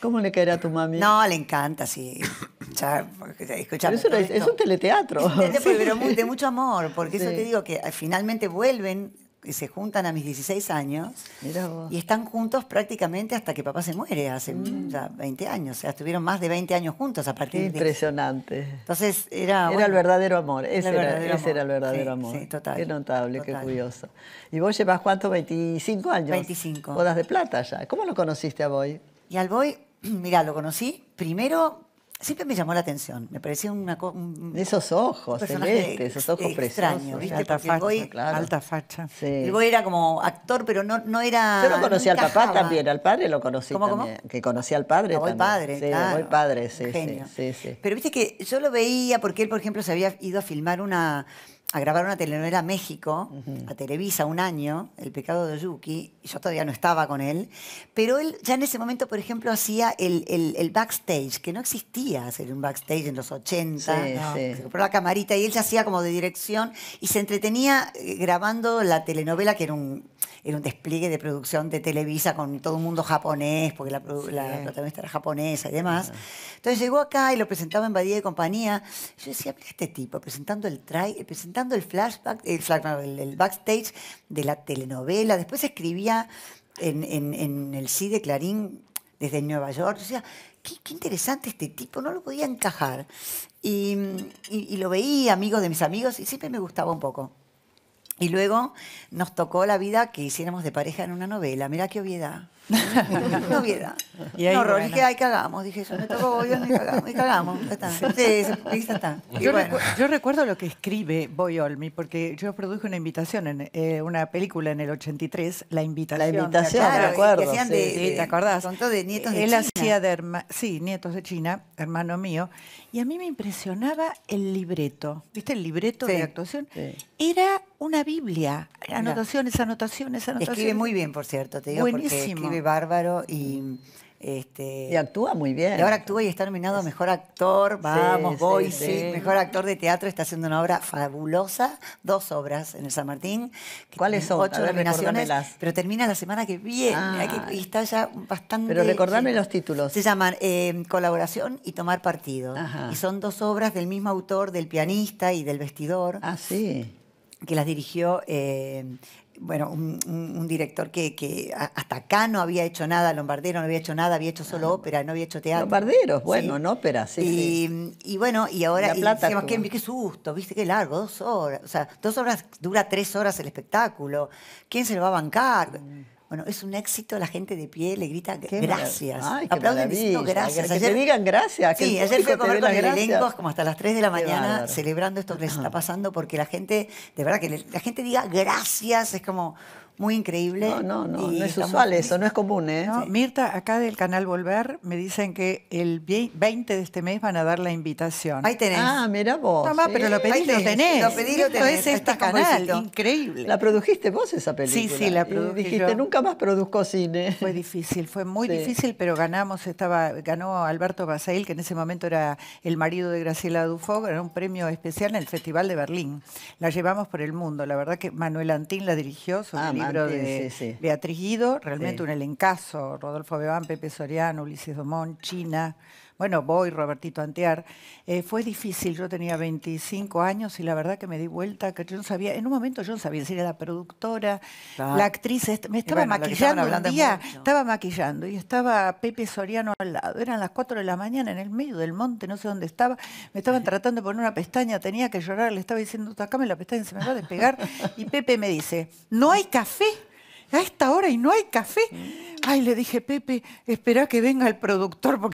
¿Cómo le caerá a tu mami? No, le encanta, sí. eso es, un teleteatro. de mucho amor, porque eso te digo que eh, finalmente vuelven y se juntan a mis 16 años y están juntos prácticamente hasta que papá se muere, hace 20 mm. años. O sea, estuvieron más de 20 años juntos a partir impresionante. Entonces era... Era el verdadero amor, ese era, el verdadero amor. total. Qué notable, qué curioso. ¿Y vos llevas cuánto? ¿25 años? 25. Bodas de plata ya. ¿Cómo lo conociste a vos? Y al Boy, mira, lo conocí primero siempre me llamó la atención. Me parecía una cosa... esos ojos celestes, esos ojos extraño, preciosos. ¿viste? Alta alta facha. El boy era como actor, pero no, no era. Yo lo conocí al papá también, al padre lo conocí ¿Cómo, Que conocía al padre también. padre, sí, padre, sí, genio. sí, sí, Pero viste que yo lo veía porque él, por ejemplo, se había ido a filmar una a grabar una telenovela México, a Televisa, un año, El pecado de Yuki, y yo todavía no estaba con él, pero él ya en ese momento, por ejemplo, hacía el, backstage, que no existía hacer un backstage en los 80, se compró la camarita y él ya hacía como de dirección y se entretenía eh, grabando la telenovela, que era un era un despliegue de producción de Televisa con todo el mundo japonés, porque la, la, protagonista era japonesa y demás. Entonces llegó acá y lo presentaba en Badía y compañía. Yo decía, mira este tipo, presentando el try, presentando el flashback, el, el, backstage de la telenovela. Después escribía en, el sí de Clarín desde Nueva York. O sea, qué, interesante este tipo, no lo podía encajar. Y, y, lo veía, amigo de mis amigos, y siempre me gustaba un poco. Y luego nos tocó la vida que hiciéramos de pareja en una novela. Mirá qué obviedad noviedad. Y ahí, no, horror, dije, ay, cagamos. Dije, yo me tocó, voy me cagamos. Ahí cagamos, está. Sí, está. yo, recuerdo lo que escribe Boy Olmi, porque yo produje una invitación, en eh, una película en el 83, La Invitación. La Invitación, recuerdo sí, de, ¿Te acordás? Con todos de nietos de Él China. hacía de hermano sí, nietos de China, hermano mío. Y a mí me impresionaba el libreto. ¿Viste el libreto de actuación? Era una Biblia. Anotaciones, anotaciones, anotaciones. Escribe muy bien, por cierto, te digo, escribe bárbaro este, y... actúa muy bien. Y ahora actúa y está nominado Mejor Actor, vamos, sí, Mejor Actor de Teatro, está haciendo una obra fabulosa, dos obras en el San Martín. ¿Cuáles son? Ocho nominaciones, pero termina la semana que viene y está ya bastante... Pero recordarme los títulos. Se llaman eh, Colaboración y Tomar Partido. Y son dos obras del mismo autor, del pianista y del vestidor. Ah, sí que las dirigió eh, bueno, un, director que, hasta acá no había hecho nada, Lombardero no había hecho nada, había hecho solo ah. ópera, no había hecho teatro. Lombarderos, bueno, en ópera, sí y, bueno, y ahora, y plata qué, susto, viste qué largo, dos horas, o sea, dos horas, dura tres horas el espectáculo, ¿quién se lo va a bancar? Mm. Bueno, es un éxito, la gente de pie le grita gracias. Aplauden gracias. Que, digan gracias. sí, ayer fui a comer con el elenco como hasta las 3 de la mañana celebrando esto que les está pasando porque la gente, de verdad, que la gente diga gracias es como muy increíble. No, no, no, no es usual eso, no es común. ¿eh? Mirta, acá del canal Volver me dicen que el 20 de este mes van a dar la invitación. Ahí tenés. Ah, mira vos. No, pero lo pedí, lo tenés. Lo pedí, Esto es este, canal, increíble. ¿La produjiste vos esa película? Sí, sí, la produjiste. dijiste, nunca más produzco cine. Fue difícil, fue muy difícil, pero ganamos, estaba, ganó Alberto Basail, que en ese momento era el marido de Graciela Dufo, ganó un premio especial en el Festival de Berlín. La llevamos por el mundo, la verdad que Manuel Antín la dirigió Su ah, libro de Beatriz Guido, realmente un elencazo, Rodolfo Bebán, Pepe Soriano, Ulises Domón, China, bueno, voy, Robertito Antear, eh, fue difícil. Yo tenía 25 años y la verdad que me di vuelta, que yo no sabía, en un momento yo no sabía si era la productora, la actriz, este, me estaba maquillando un día, estaba maquillando y estaba Pepe Soriano al lado. Eran las 4 de la mañana en el medio del monte, no sé dónde estaba. Me estaban tratando de poner una pestaña, tenía que llorar, le estaba diciendo, tacame la pestaña, se me va a despegar. Y Pepe me dice, ¿no hay café? A esta hora y no hay café. Ay, le dije, Pepe, espera que venga el productor. Porque